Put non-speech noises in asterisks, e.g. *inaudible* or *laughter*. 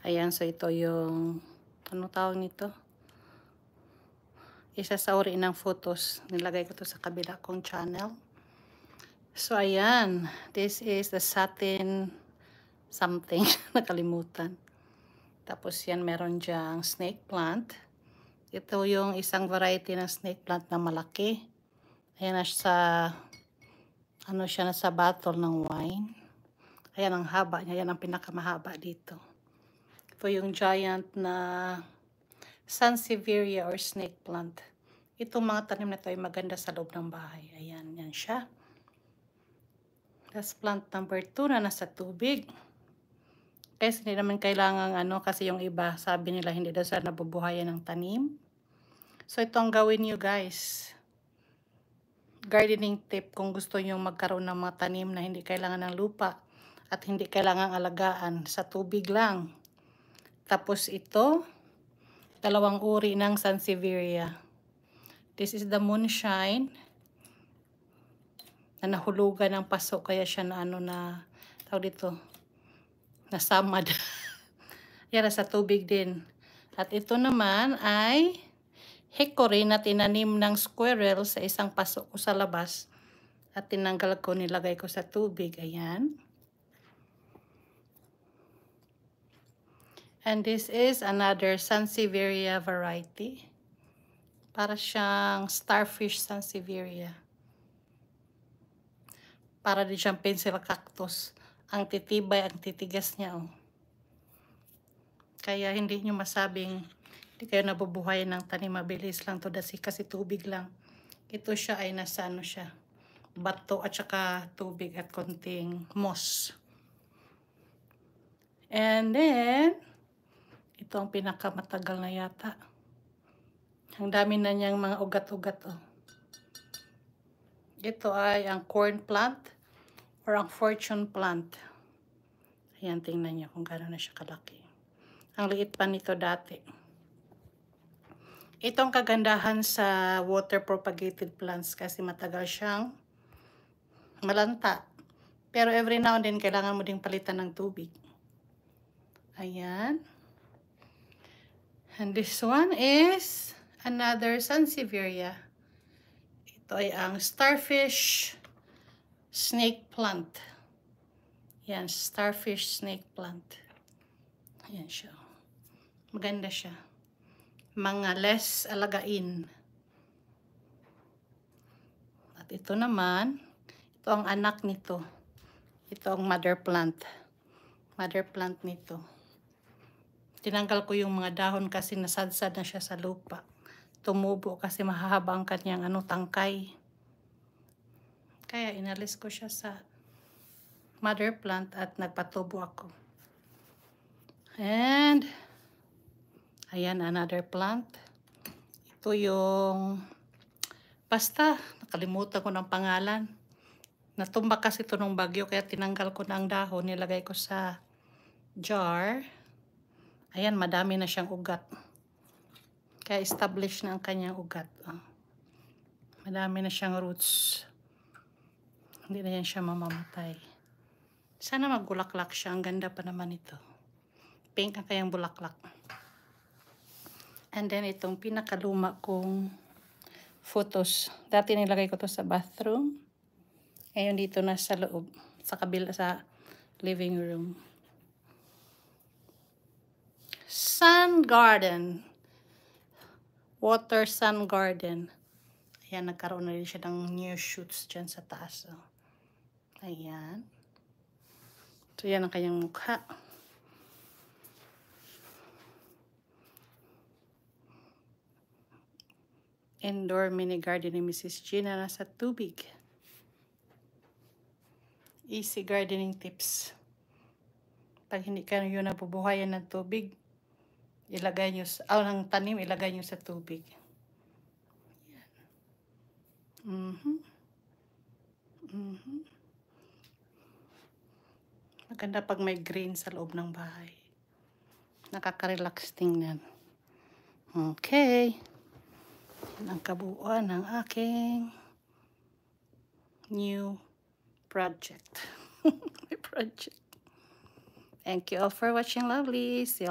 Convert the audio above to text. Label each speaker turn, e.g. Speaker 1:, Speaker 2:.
Speaker 1: Ayan, so ito yung, ano tawag nito? Isa sa uri ng photos. Nilagay ko to sa kabila kong channel. So, ayan. This is the satin something. *laughs* Nakalimutan. Tapos yan, meron dyang snake plant. Ito yung isang variety ng snake plant na malaki. Ayan na sa, ano siya na sa bottle ng wine. Ayan ang haba niya. Ayan ang pinakamahaba dito po yung giant na sansevieria or snake plant. Itong mga tanim na ito ay maganda sa loob ng bahay. Ayan, yan siya. That's plant number 2 na nasa tubig. Kasi hindi naman kailangan ano kasi yung iba sabi nila hindi daw sila nabubuhayan ng tanim. So ito ang gawin niyo guys. Gardening tip kung gusto niyo magkaroon ng mga tanim na hindi kailangan ng lupa at hindi kailangang alagaan sa tubig lang. Tapos ito, dalawang uri ng Sansevieria. This is the moonshine na nahulugan ng paso kaya siya na ano na tawag dito nasamad. *laughs* Yara sa tubig din. At ito naman ay hickory na tinanim ng squirrel sa isang paso ko sa labas at tinanggal ko nilagay ko sa tubig. Ayan. And this is another Sansevieria variety. Para siyang starfish Sansevieria. Para din siyang pencil cactus. Ang titibay, ang titigas niya. Oh. Kaya hindi nyo masabing hindi kayo nabubuhay ng tanim. Mabilis lang to dasi kasi tubig lang. Ito siya ay nasa ano siya. Bato at saka tubig at konting moss. And then, ito ang pinakamatagal na yata. Ang dami na niyang mga ugat-ugat. Oh. Ito ay ang corn plant or ang fortune plant. Ayan, tingnan niyo kung gano'n na siya kalaki. Ang liit pa nito dati. Itong kagandahan sa water propagated plants kasi matagal siyang malanta. Pero every now and then, kailangan mo ding palitan ng tubig. Ayan. And this one is another Sansevieria. Ito ay ang starfish snake plant. Yan, starfish snake plant. Ayan siya. Maganda siya. Mga less alagain. At ito naman, ito ang anak nito. Ito ang mother plant. Mother plant nito. Tinanggal ko yung mga dahon kasi nasadsad na siya sa lupa. Tumubo kasi mahahaba ang kanyang ano, tangkay. Kaya inalis ko siya sa mother plant at nagpatubo ako. And, ayan another plant. Ito yung, basta, nakalimutan ko ng pangalan. Natumba kasi ito nung bagyo kaya tinanggal ko na ang dahon, nilagay ko sa jar. Ayan, madami na siyang ugat. Kaya established na ang kanyang ugat. Oh. Madami na siyang roots. Hindi na yan siya mamamatay. Sana magbulaklak siya. Ang ganda pa naman ito. Pink ang kanyang bulaklak. And then itong pinakaluma kong photos. Dati nilagay ko to sa bathroom. Ngayon dito na sa loob. Sa kabila sa living room. Sun Garden. Water Sun Garden. Ayan, nagkaroon na rin siya ng new shoots dyan sa taas. Oh. Ayan. So, yan ang kanyang mukha. Indoor mini garden ni Mrs. Gina na sa tubig. Easy gardening tips. Pag hindi ka yun nabubuhayan ng tubig, ilagay nyo, sa, oh, ah, ng tanim, ilagay nyo sa tubig. Yan. Mm -hmm. Mm -hmm. Maganda pag may green sa loob ng bahay. Nakaka-relax tingnan. Okay. Yan ang kabuuan ng aking new project. my *laughs* project. Thank you all for watching, lovely. See you